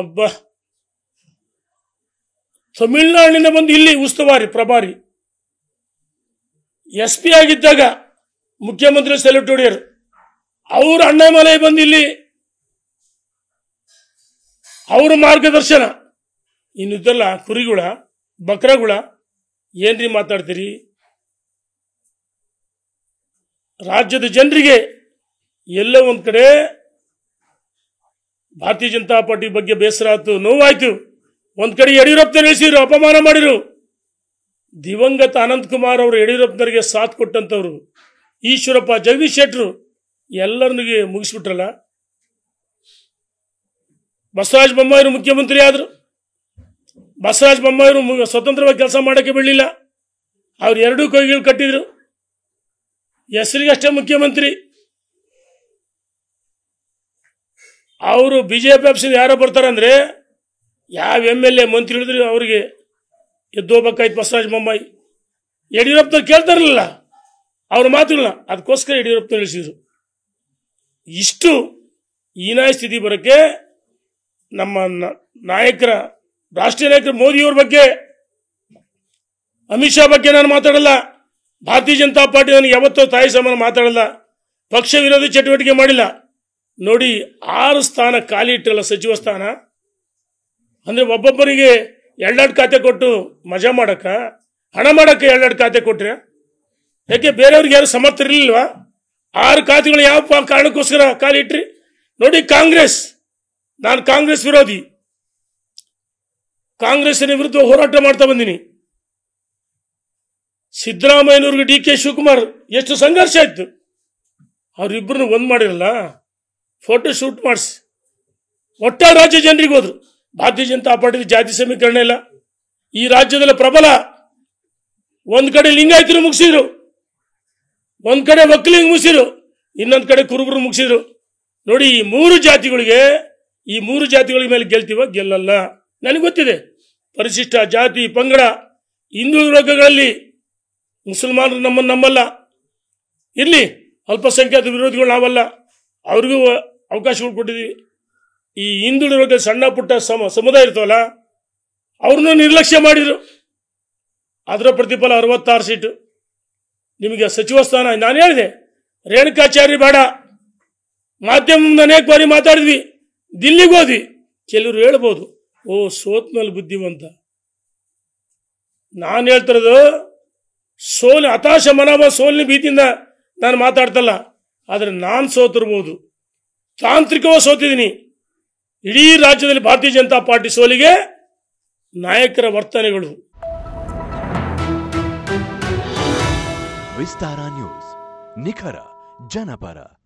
ಅಬ್ಬ ತಮಿಳುನಾಡಿನ ಬಂದು ಇಲ್ಲಿ ಉಸ್ತುವಾರಿ ಪ್ರಭಾರಿ ಎಸ್ ಪಿ ಆಗಿದ್ದಾಗ ಮುಖ್ಯಮಂತ್ರಿ ಸೆಲೆಕ್ಟ್ ಹೊಡೆಯರು ಅವ್ರ ಅಣ್ಣಾಮಲೆ ಬಂದು ಇಲ್ಲಿ ಅವ್ರ ಮಾರ್ಗದರ್ಶನ ಇನ್ನಿದ್ದಲ್ಲ ಕುರಿಗುಳ ಬಕ್ರಗುಳ ಏನ್ರಿ ಮಾತಾಡ್ತೀರಿ ರಾಜ್ಯದ ಜನರಿಗೆ ಎಲ್ಲ ಒಂದು ಕಡೆ ಭಾರತೀಯ ಜನತಾ ಪಾರ್ಟಿ ಬಗ್ಗೆ ಬೇಸರ ಆಯ್ತು ನೋವಾಯಿತು ಒಂದು ಕಡೆ ಯಡಿಯೂರಪ್ಪನ ನಿಲ್ಲಿಸಿದ್ರು ಅಪಮಾನ ಮಾಡಿದರು ದಿವಂಗತ ಅನಂತಕುಮಾರ್ ಅವರು ಯಡಿಯೂರಪ್ಪನವರಿಗೆ ಸಾಥ್ ಕೊಟ್ಟಂಥವ್ರು ಈಶ್ವರಪ್ಪ ಜಗದೀಶ್ ಶೆಟ್ಟರು ಎಲ್ಲರನಿಗೆ ಮುಗಿಸ್ಬಿಟ್ರಲ್ಲ ಬಸವರಾಜ ಬೊಮ್ಮಾಯಿರು ಮುಖ್ಯಮಂತ್ರಿ ಆದರು ಬಸವರಾಜ ಬೊಮ್ಮಾಯಿರು ಸ್ವತಂತ್ರವಾಗಿ ಕೆಲಸ ಮಾಡೋಕ್ಕೆ ಬಿಡಲಿಲ್ಲ ಅವ್ರು ಎರಡೂ ಕೈಗಳು ಕಟ್ಟಿದರು ಹೆಸರಿಗಷ್ಟೇ ಮುಖ್ಯಮಂತ್ರಿ ಅವರು ಬಿ ಜೆ ಪಿ ಆಫೀಸಿಂದ ಯಾರೋ ಬರ್ತಾರಂದ್ರೆ ಯಾವ ಎಮ್ ಎಲ್ ಎ ಮಂತ್ರಿ ಹೇಳಿದ್ರು ಅವರಿಗೆ ಎದ್ದೋಬೇಕಾಯ್ತು ಬಸವರಾಜ ಬೊಮ್ಮಾಯಿ ಯಡಿಯೂರಪ್ಪನವ್ರು ಕೇಳ್ತಾರಲ್ಲ ಅವ್ರ ಮಾತುಗಳನ್ನ ಅದಕ್ಕೋಸ್ಕರ ಯಡಿಯೂರಪ್ಪ ನಿಲ್ಲಿಸಿದ್ರು ಇಷ್ಟು ಈನಾಯ ಸ್ಥಿತಿ ಬರೋಕ್ಕೆ ನಮ್ಮ ನಾಯಕರ ರಾಷ್ಟ್ರೀಯ ನಾಯಕರ ಮೋದಿಯವ್ರ ಬಗ್ಗೆ ಅಮಿತ್ ಶಾ ಬಗ್ಗೆ ನಾನು ಮಾತಾಡಲ್ಲ ಭಾರತೀಯ ಜನತಾ ಪಾರ್ಟಿ ನನಗೆ ಯಾವತ್ತೂ ತಾಯಿ ಸಾಮಾನು ಮಾತಾಡಲ್ಲ ಪಕ್ಷ ವಿರೋಧಿ ಚಟುವಟಿಕೆ ಮಾಡಿಲ್ಲ ನೋಡಿ ಆರು ಸ್ಥಾನ ಖಾಲಿ ಇಟ್ಟಲ್ಲ ಸಚಿವ ಸ್ಥಾನ ಅಂದರೆ ಒಬ್ಬೊಬ್ಬರಿಗೆ ಎರಡೆರಡು ಖಾತೆ ಕೊಟ್ಟು ಮಜಾ ಮಾಡಕ ಹಣ ಮಾಡಕ್ಕೆ ಎರಡೆರಡು ಖಾತೆ ಕೊಟ್ರೆ ಯಾಕೆ ಬೇರೆಯವ್ರಿಗೆ ಯಾರು ಸಮರ್ಥ ಸಮರ್ಥರಿರ್ಲಿಲ್ವಾ ಆರು ಖಾತೆಗಳು ಯಾವ ಕಾರಣಕ್ಕೋಸ್ಕರ ಖಾಲಿ ಇಟ್ರಿ ನೋಡಿ ಕಾಂಗ್ರೆಸ್ ನಾನು ಕಾಂಗ್ರೆಸ್ ವಿರೋಧಿ ಕಾಂಗ್ರೆಸ್ಸಿನ ವಿರುದ್ಧ ಹೋರಾಟ ಮಾಡ್ತಾ ಬಂದೀನಿ ಸಿದ್ದರಾಮಯ್ಯನವ್ರಿಗೆ ಡಿ ಕೆ ಶಿವಕುಮಾರ್ ಎಷ್ಟು ಸಂಘರ್ಷ ಆಯ್ತು ಅವರಿಬ್ಬರನ್ನು ಒಂದು ಮಾಡಿರಲ್ಲ ಫೋಟೋ ಶೂಟ್ ಮಾಡಿಸಿ ಒಟ್ಟ ರಾಜ್ಯ ಜನರಿಗೆ ಹೋದ್ರು ಭಾರತೀಯ ಜನತಾ ಪಾರ್ಟಿದ ಜಾತಿ ಸಮೀಕರಣ ಇಲ್ಲ ಈ ರಾಜ್ಯದಲ್ಲಿ ಪ್ರಬಲ ಒಂದ್ ಕಡೆ ಲಿಂಗಾಯತರು ಮುಗಿಸಿದ್ರು ಒಂದ್ ಕಡೆ ಒಕ್ಕಲಿಂಗ್ ಮುಗಿಸಿದ್ರು ಇನ್ನೊಂದ್ ಕಡೆ ಕುರುಬರು ಮುಗಿಸಿದ್ರು ನೋಡಿ ಈ ಮೂರು ಜಾತಿಗಳಿಗೆ ಈ ಮೂರು ಜಾತಿಗಳ ಮೇಲೆ ಗೆಲ್ತೀವ ಗೆಲ್ಲಲ್ಲ ನನಗೆ ಗೊತ್ತಿದೆ ಪರಿಶಿಷ್ಟ ಜಾತಿ ಪಂಗಡ ಹಿಂದೂ ವರ್ಗಗಳಲ್ಲಿ ಮುಸಲ್ಮಾನರು ನಮ್ಮನ್ನು ನಂಬಲ್ಲ ಇರಲಿ ಅಲ್ಪಸಂಖ್ಯಾತ ವಿರೋಧಿಗಳು ನಾವಲ್ಲ ಅವ್ರಿಗೂ ಅವಕಾಶಗಳು ಕೊಟ್ಟಿದ್ವಿ ಈ ಹಿಂದುಳಿದ ಸಣ್ಣ ಪುಟ್ಟ ಸಮ ಸಮುದಾಯ ಇರ್ತವಲ್ಲ ಅವ್ರನ್ನೂ ನಿರ್ಲಕ್ಷ್ಯ ಮಾಡಿದರು ಅದರ ಪ್ರತಿಫಲ ಅರವತ್ತಾರು ಸೀಟು ನಿಮಗೆ ಸಚಿವ ಸ್ಥಾನ ನಾನು ಹೇಳಿದೆ ರೇಣುಕಾಚಾರ್ಯ ಬೇಡ ಮಾಧ್ಯಮದಿಂದ ಅನೇಕ ಬಾರಿ ಮಾತಾಡಿದ್ವಿ ದಿಲ್ಲಿಗೆ ಹೋದ್ವಿ ಕೆಲವರು ಹೇಳ್ಬೋದು ಓ ಸೋತ್ನಲ್ಲಿ ಬುದ್ಧಿವಂತ ನಾನು ಹೇಳ್ತಿರೋದು ಸೋಲು ಹತಾಶ ಮನೋಭಾವ ಸೋಲಿನ ಭೀತಿಯಿಂದ ನಾನು ಮಾತಾಡ್ತಲ್ಲ ಆದರೆ ನಾನು ಸೋತಿರ್ಬೋದು ತಾಂತ್ರಿಕವೂ ಸೋತಿದ್ದೀನಿ ಇಡೀ ರಾಜ್ಯದಲ್ಲಿ ಭಾರತೀಯ ಜನತಾ ಪಾರ್ಟಿ ಸೋಲಿಗೆ ನಾಯಕರ ವರ್ತನೆಗಳು ವಿಸ್ತಾರ ನ್ಯೂಸ್ ನಿಖರ ಜನಪರ